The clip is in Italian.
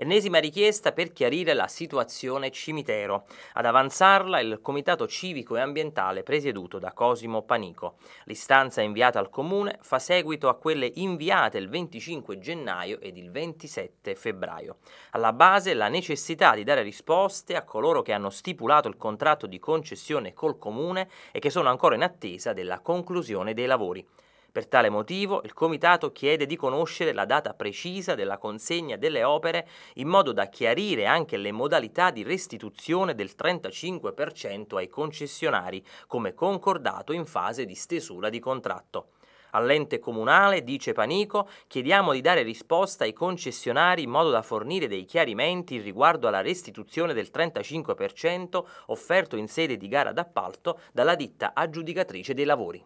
Ennesima richiesta per chiarire la situazione cimitero. Ad avanzarla il Comitato Civico e Ambientale presieduto da Cosimo Panico. L'istanza inviata al Comune fa seguito a quelle inviate il 25 gennaio ed il 27 febbraio. Alla base la necessità di dare risposte a coloro che hanno stipulato il contratto di concessione col Comune e che sono ancora in attesa della conclusione dei lavori. Per tale motivo il Comitato chiede di conoscere la data precisa della consegna delle opere in modo da chiarire anche le modalità di restituzione del 35% ai concessionari, come concordato in fase di stesura di contratto. All'ente comunale, dice Panico, chiediamo di dare risposta ai concessionari in modo da fornire dei chiarimenti riguardo alla restituzione del 35% offerto in sede di gara d'appalto dalla ditta aggiudicatrice dei lavori.